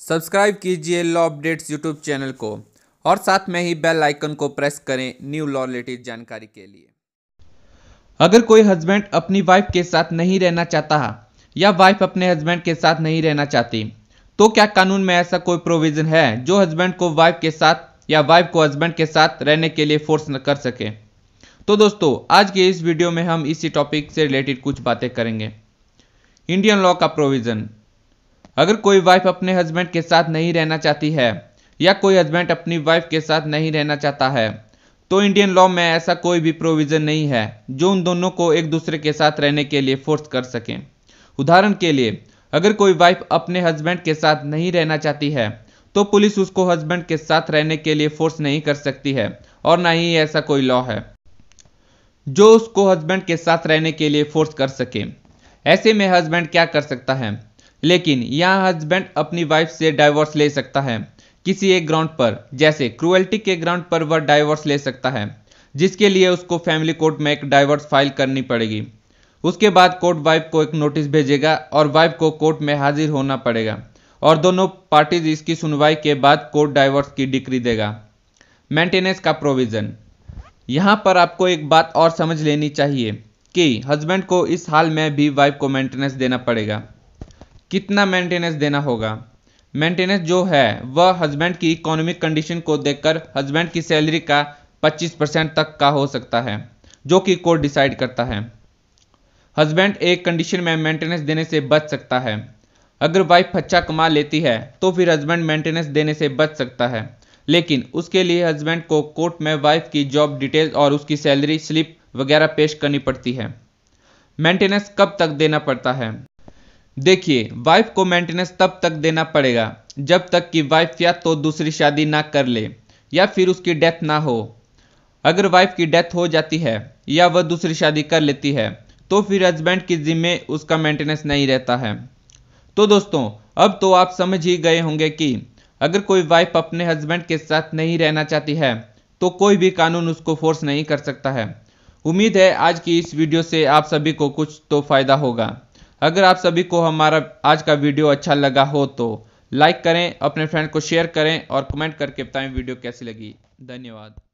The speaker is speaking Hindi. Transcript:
सब्सक्राइब कीजिए लॉ अपडेट्स यूट्यूब चैनल को और साथ में ही बेल आइकन को प्रेस करें न्यू लॉ रिलेटेड जानकारी के लिए अगर कोई हस्बैंड अपनी वाइफ के साथ नहीं रहना चाहता या वाइफ अपने हस्बैंड के साथ नहीं रहना चाहती तो क्या कानून में ऐसा कोई प्रोविजन है जो हस्बैंड को वाइफ के साथ या वाइफ को हस्बैंड के साथ रहने के लिए फोर्स न कर सके तो दोस्तों आज के इस वीडियो में हम इसी टॉपिक से रिलेटेड कुछ बातें करेंगे इंडियन लॉ का प्रोविजन अगर कोई वाइफ अपने हस्बैंड के साथ नहीं रहना चाहती है या कोई हस्बैंड अपनी वाइफ के साथ नहीं रहना चाहता है तो इंडियन लॉ में ऐसा कोई भी प्रोविज़न नहीं है जो उन दोनों को एक दूसरे के साथ रहने के लिए फोर्स कर सकें उदाहरण के लिए अगर कोई वाइफ अपने हस्बैंड के साथ नहीं रहना चाहती है तो पुलिस उसको हस्बैंड के साथ रहने के लिए फोर्स नहीं कर सकती है और ना ही ऐसा कोई लॉ है जो उसको हस्बैंड के साथ रहने के लिए फोर्स कर सके ऐसे में हस्बैंड क्या कर सकता है लेकिन यहाँ हस्बैंड अपनी वाइफ से डाइवोर्स ले सकता है किसी एक ग्राउंड पर जैसे क्रुएल्टी के ग्राउंड पर वह डाइवोर्स ले सकता है जिसके लिए उसको फैमिली कोर्ट में एक डाइवोर्स फाइल करनी पड़ेगी उसके बाद कोर्ट वाइफ को एक नोटिस भेजेगा और वाइफ को कोर्ट में हाजिर होना पड़ेगा और दोनों पार्टीज इसकी सुनवाई के बाद कोर्ट डाइवोर्स की डिक्री देगा मेंटेनेंस का प्रोविज़न यहाँ पर आपको एक बात और समझ लेनी चाहिए कि हस्बैंड को इस हाल में भी वाइफ को मेंटेनेंस देना पड़ेगा कितना मेंटेनेंस देना होगा मेंटेनेंस जो है वह हस्बैंड की इकोनॉमिक कंडीशन को देखकर हस्बैंड की सैलरी का 25 परसेंट तक का हो सकता है जो कि कोर्ट डिसाइड करता है हस्बैंड एक कंडीशन में मेंटेनेंस देने से बच सकता है अगर वाइफ अच्छा कमा लेती है तो फिर हस्बैंड मेंटेनेंस देने से बच सकता है लेकिन उसके लिए हस्बैंड को कोर्ट में वाइफ की जॉब डिटेल और उसकी सैलरी स्लिप वगैरह पेश करनी पड़ती है मेंटेनेंस कब तक देना पड़ता है देखिए वाइफ को मेंटेनेंस तब तक देना पड़ेगा जब तक कि वाइफ या तो दूसरी शादी ना कर ले या फिर उसकी डेथ ना हो अगर वाइफ की डेथ हो जाती है या वह दूसरी शादी कर लेती है तो फिर हस्बैंड की जिम्मे उसका मेंटेनेंस नहीं रहता है तो दोस्तों अब तो आप समझ ही गए होंगे कि अगर कोई वाइफ अपने हस्बैंड के साथ नहीं रहना चाहती है तो कोई भी कानून उसको फोर्स नहीं कर सकता है उम्मीद है आज की इस वीडियो से आप सभी को कुछ तो फ़ायदा होगा अगर आप सभी को हमारा आज का वीडियो अच्छा लगा हो तो लाइक करें अपने फ्रेंड को शेयर करें और कमेंट करके बताएं वीडियो कैसी लगी धन्यवाद